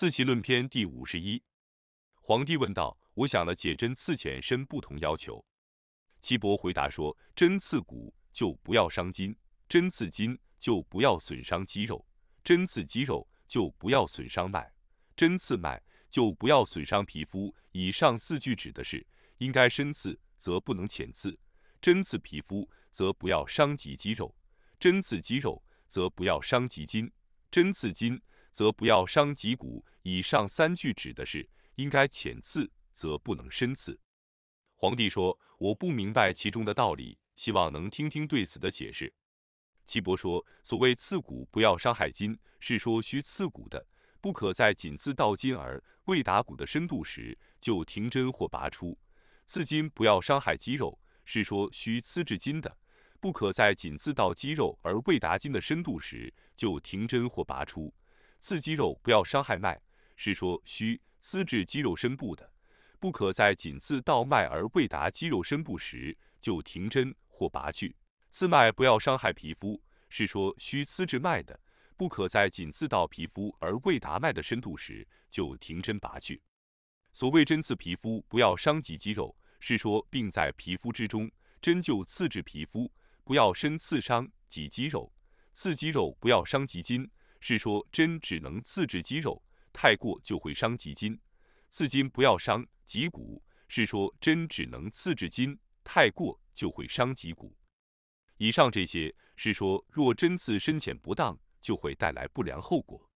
四气论篇第五十一，皇帝问道：“我想了解针刺浅深不同要求。”岐伯回答说：“针刺骨就不要伤筋，针刺筋就不要损伤肌肉，针刺肌肉就不要损伤脉，针刺脉就不要损伤皮肤。”以上四句指的是：应该深刺则不能浅刺，针刺皮肤则不要伤及肌肉，针刺肌肉则不要伤及筋，针刺筋则不要伤及骨。以上三句指的是应该浅刺，则不能深刺。皇帝说：“我不明白其中的道理，希望能听听对此的解释。”齐伯说：“所谓刺骨，不要伤害筋，是说需刺骨的，不可在仅刺到筋而未达骨的深度时就停针或拔出；刺筋，不要伤害肌肉，是说需刺至筋的，不可在仅刺到肌肉而未达筋的深度时就停针或拔出；刺肌肉，不要伤害脉。”是说需刺至肌肉深部的，不可在仅刺到脉而未达肌肉深部时就停针或拔去；刺脉不要伤害皮肤。是说需刺至脉的，不可在仅刺到皮肤而未达脉的深度时就停针拔去。所谓针刺皮肤不要伤及肌肉，是说病在皮肤之中，针就刺至皮肤，不要深刺伤及肌肉；刺肌肉不要伤及筋，是说针只能刺至肌肉。太过就会伤及筋，刺筋不要伤及骨，是说针只能刺至筋，太过就会伤及骨。以上这些是说，若针刺深浅不当，就会带来不良后果。